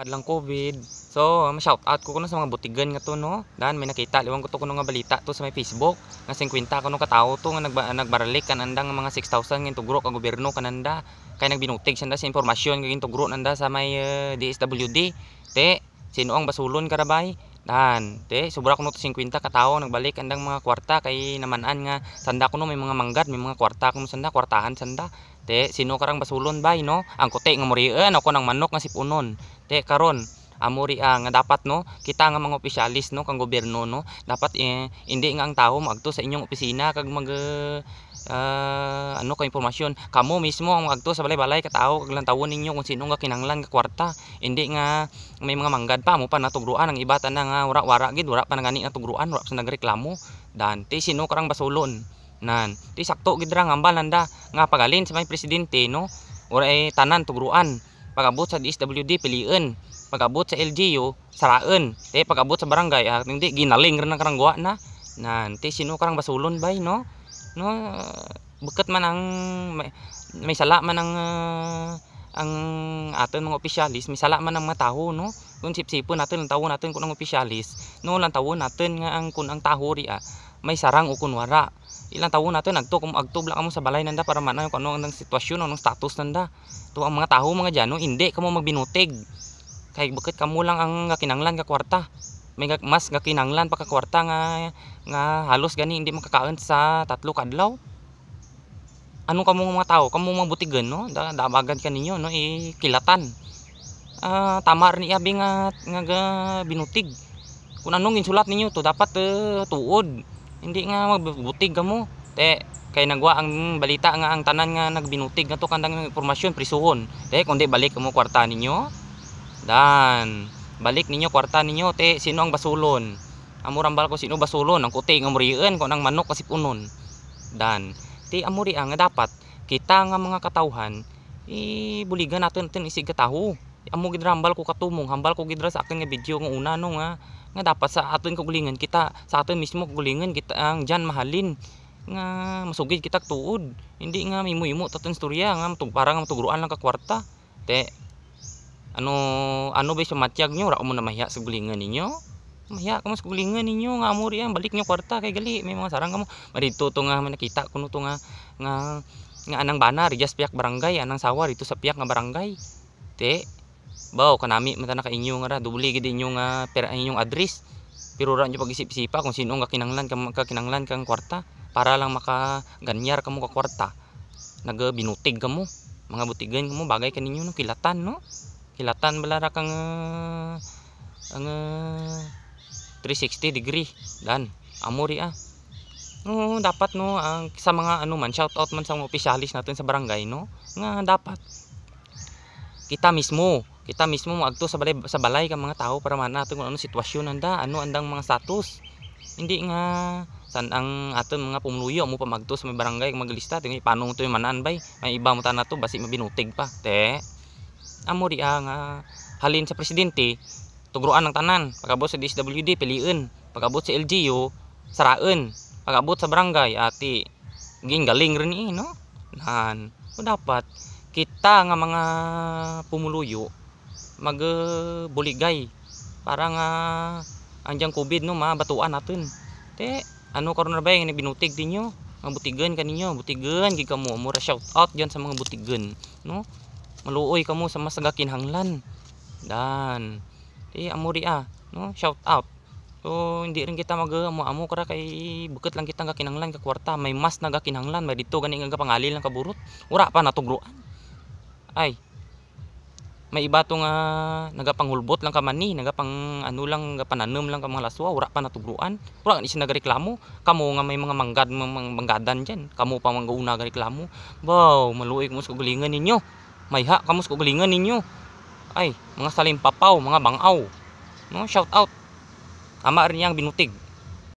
madlang COVID. So, ma um, shout out ko kuno sa mga butigan nga to no. Dan may nakita liwang ko to kuno nga balita to sa may Facebook nga 50 kuno katao to nga nagba, nagbaralik kananda nga mga 6,000 nga tugro ka gobyerno kananda kay nagbinutig siya sa impormasyon nga gintugro nanda sa may uh, eh, DSWD. Te, sino ang basulon karabay? Dan, te, sobra kuno to 50 ka katao nagbalik andang mga kwarta kay namanaan nga sanda kuno may mga manggad, may mga kwarta kuno sanda, kwartahan sanda. Te, sino karang basulon bay no? Ang kote nga murian ako ng manok nga sipunon. Te, karon amuri ah, nga dapat no kita nga mga opisyalis no kang gobyerno no dapat eh, nga ang tao magto sa inyong opisina kag mag uh, ano ka impormasyon kamo mismo ang magto sa balay-balay ka katao kag lantawon ninyo kung sino nga kinanglan ka kwarta hindi nga may mga manggad pa mo pa natugruan ang ibata na nga wara-wara gid wara pa ani natugruan wara pa sa nagreklamo dante sino karang basulon nan ti sakto gid ra ngambal nanda nga pagalin sa may presidente no ora ay tanan tugruan pagabot sa DSWD piliin pagabot sa LGU saraan te pagabot sa barangay ah, hindi ginaling ra nang karangwa na nan te sino karang basulon bay no no bukat man ang may, may sala man ang uh, ang aton mga opisyalis may sala man ang mga no kung sipsipon natin ang tawo natin kung ang opisyalis no lang tawo natin nga ang kun ang tahuri ria ah, may sarang o ilang taon na to nagto kung agtubla kamo sa balay nanda para manayo kung ano ang sitwasyon anong status nanda to ang mga tao mga dyan no, hindi kamo magbinutig kay bakit kamo lang ang kinanglan ka kwarta may mas nga kinanglan pa ka kwarta nga nga halos gani hindi makakaon sa tatlo kadlaw ano kamo mga tao kamo mga butigan no da, dabagan ka ninyo no ikilatan eh, uh, ah, tamar niya iabi nga nga binutig kung anong insulat ninyo to dapat uh, tuod hindi nga magbutig ka mo. Te, kay nagwa ang balita nga ang tanan nga nagbinutig nga to kandang impormasyon prisuhon. Te, kundi balik mo kwarta ninyo. Dan, balik ninyo kwarta ninyo te sino ang basulon. Amurang bal ko sino basulon ang kuti nga murian ko nang manok kasi punon. Dan, te amuri nga dapat kita nga mga katawhan ibuligan natin natin isig kataho. Amo gidrambal ko katumong, hambal ko gidra sa akin nga video nga una no nga nga dapat sa atin kagulingan kita sa atin mismo kagulingan kita ang jan mahalin nga masugid kita tuod hindi nga mimo-imo taton storya nga matug para nga matuguruan lang ka kwarta te ano ano ba sa matyag nyo ra mo na mahiya sa gulingan ninyo mahiya kamo sa gulingan ninyo nga amuri yan balik nyo kwarta kay gali may mga sarang kamu, marito to nga manakita kuno to nga nga nga anang banar just piak barangay anang sawar itu sa piyak nga barangay te Baw kanami mata na kainyo nga ra dubli gid inyo nga pera inyong address. Pero ra nyo pagisip isip kung sino nga kinanglan kang kinanglan kang kwarta para lang maka ganyar kamo ka kwarta. Nagbinutig kamo, mga butigan kamo bagay kaninyo no kilatan no. Kilatan bala ra kang uh, ang uh, ah, 360 degree dan amori ah. No, dapat no ang sa mga ano man shout out man sa mga opisyalis natin sa barangay no nga dapat kita mismo kita mismo magto sa balay sa balay ka mga tao para man nato ano sitwasyon nanda ano andang mga status hindi nga san ang aton mga pumluyo mo pa magto sa may barangay maglista tingi paano to yung manan bay may iba mo na to basi mabinutig pa te amo di ah, nga halin sa presidente tugruan ng tanan pagabot sa DSWD piliin pagabot sa LGU saraan pagabot sa barangay ati ging galing rin eh no nan o dapat kita nga mga pumuluyo magbuligay. Parang uh, andiyan COVID no, mabatuan natin. Te, ano karon na ba yung binutig dinyo? Mga butigan kaninyo, butigan gid kamo, mura shout out diyan sa mga butigan, no? Maluoy kamo sa masagakin hanglan. Dan. Te, amo ah, no? Shout out. So hindi rin kita mag amo amo kara kay buket lang kita gakinanglan ka kwarta, may mas nagakinanglan, may dito gani nga pangali lang kaburot. Ura pa natugruan. Ay, may iba tong uh, nagapanghulbot lang ka man ni nagapang ano lang pananom lang ka mga laswa wala pa natubruan wala ni siya nagreklamo kamo nga may mga manggad mga manggadan diyan Kamu pa mga una reklamo wow maluoy mo sa galingan ninyo may ha kamo sa galingan ninyo ay mga salimpapaw, mga bangaw no shout out ama rin yang binutig